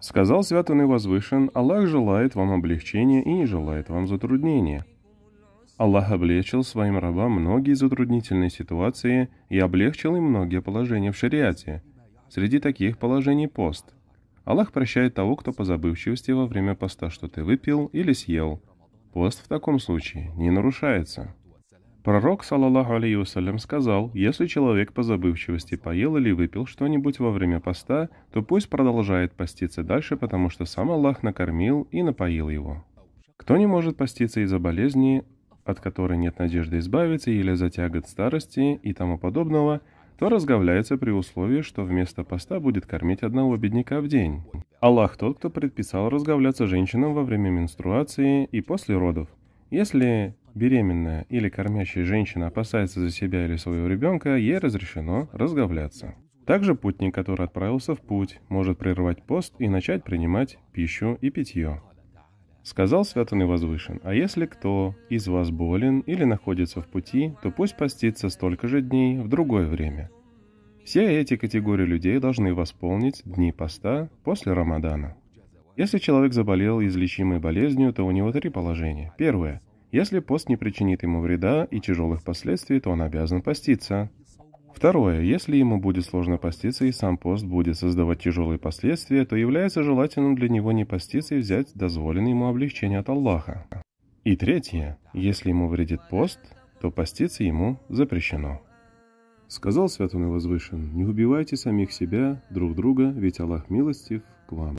Сказал свят и возвышен, Аллах желает вам облегчения и не желает вам затруднения. Аллах облегчил своим рабам многие затруднительные ситуации и облегчил им многие положения в шариате. Среди таких положений пост. Аллах прощает того, кто по забывчивости во время поста что-то выпил или съел. Пост в таком случае не нарушается. Пророк, салаллаху алейхи сказал, если человек по забывчивости поел или выпил что-нибудь во время поста, то пусть продолжает поститься дальше, потому что сам Аллах накормил и напоил его. Кто не может поститься из-за болезни, от которой нет надежды избавиться, или за тягот старости и тому подобного, то разговляется при условии, что вместо поста будет кормить одного бедняка в день. Аллах тот, кто предписал разговляться женщинам во время менструации и после родов. Если беременная или кормящая женщина опасается за себя или своего ребенка, ей разрешено разговляться. Также путник, который отправился в путь, может прервать пост и начать принимать пищу и питье. Сказал святый возвышен, а если кто из вас болен или находится в пути, то пусть постится столько же дней в другое время. Все эти категории людей должны восполнить дни поста после Рамадана. Если человек заболел излечимой болезнью, то у него три положения. Первое если пост не причинит ему вреда и тяжелых последствий, то он обязан поститься. Второе. Если ему будет сложно поститься и сам пост будет создавать тяжелые последствия, то является желательным для него не поститься и взять дозволенное ему облегчение от Аллаха. И третье. Если ему вредит пост, то поститься ему запрещено. Сказал Святой Возвышен, не убивайте самих себя, друг друга, ведь Аллах милостив к вам.